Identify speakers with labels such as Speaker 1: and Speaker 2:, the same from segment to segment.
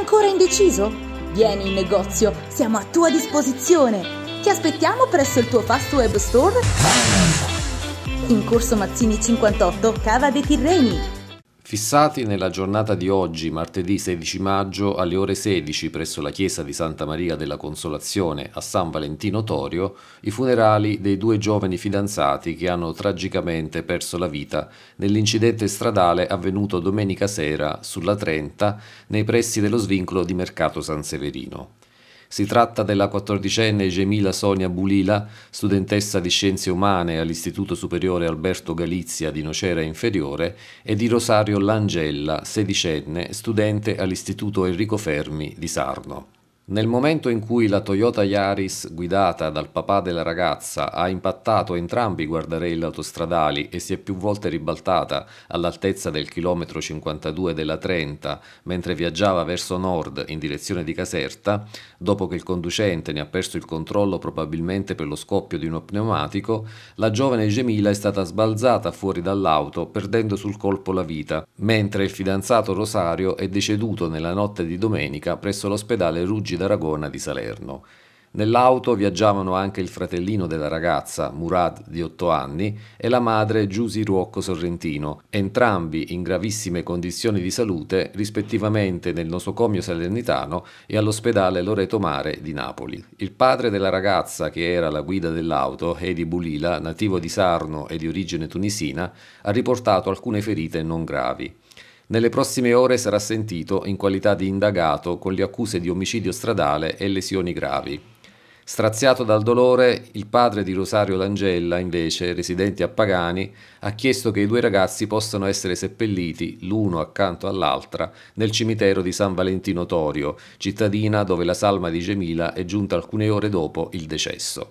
Speaker 1: ancora indeciso? Vieni in negozio, siamo a tua disposizione. Ti aspettiamo presso il tuo Fast Web Store in corso Mazzini 58, Cava dei Tirreni fissati nella giornata di oggi, martedì 16 maggio, alle ore 16 presso la chiesa di Santa Maria della Consolazione a San Valentino Torio, i funerali dei due giovani fidanzati che hanno tragicamente perso la vita nell'incidente stradale avvenuto domenica sera sulla 30 nei pressi dello svincolo di Mercato San Severino. Si tratta della quattordicenne Gemila Sonia Bulila, studentessa di Scienze Umane all'Istituto Superiore Alberto Galizia di Nocera Inferiore, e di Rosario Langella, sedicenne, studente all'Istituto Enrico Fermi di Sarno. Nel momento in cui la Toyota Yaris guidata dal papà della ragazza ha impattato entrambi i guardrail autostradali e si è più volte ribaltata all'altezza del chilometro 52 della 30 mentre viaggiava verso nord in direzione di Caserta, dopo che il conducente ne ha perso il controllo probabilmente per lo scoppio di uno pneumatico, la giovane Gemila è stata sbalzata fuori dall'auto perdendo sul colpo la vita, mentre il fidanzato Rosario è deceduto nella notte di domenica presso l'ospedale Ruggi d'Aragona di Salerno. Nell'auto viaggiavano anche il fratellino della ragazza, Murad di 8 anni, e la madre Giusy Ruocco Sorrentino, entrambi in gravissime condizioni di salute, rispettivamente nel nosocomio salernitano e all'ospedale Loreto Mare di Napoli. Il padre della ragazza, che era la guida dell'auto, Edi Bulila, nativo di Sarno e di origine tunisina, ha riportato alcune ferite non gravi. Nelle prossime ore sarà sentito in qualità di indagato con le accuse di omicidio stradale e lesioni gravi. Straziato dal dolore, il padre di Rosario D'Angella, invece, residente a Pagani, ha chiesto che i due ragazzi possano essere seppelliti, l'uno accanto all'altra, nel cimitero di San Valentino Torio, cittadina dove la salma di Gemila è giunta alcune ore dopo il decesso.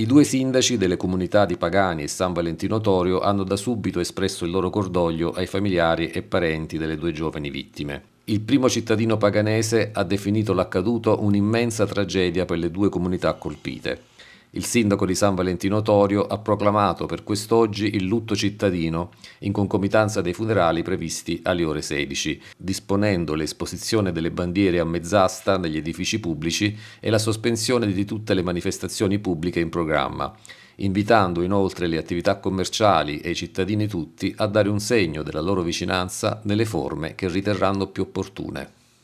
Speaker 1: I due sindaci delle comunità di Pagani e San Valentino Torio hanno da subito espresso il loro cordoglio ai familiari e parenti delle due giovani vittime. Il primo cittadino paganese ha definito l'accaduto un'immensa tragedia per le due comunità colpite. Il sindaco di San Valentino Torio ha proclamato per quest'oggi il lutto cittadino in concomitanza dei funerali previsti alle ore 16, disponendo l'esposizione delle bandiere a mezz'asta negli edifici pubblici e la sospensione di tutte le manifestazioni pubbliche in programma, invitando inoltre le attività commerciali e i cittadini tutti a dare un segno della loro vicinanza nelle forme che riterranno più opportune.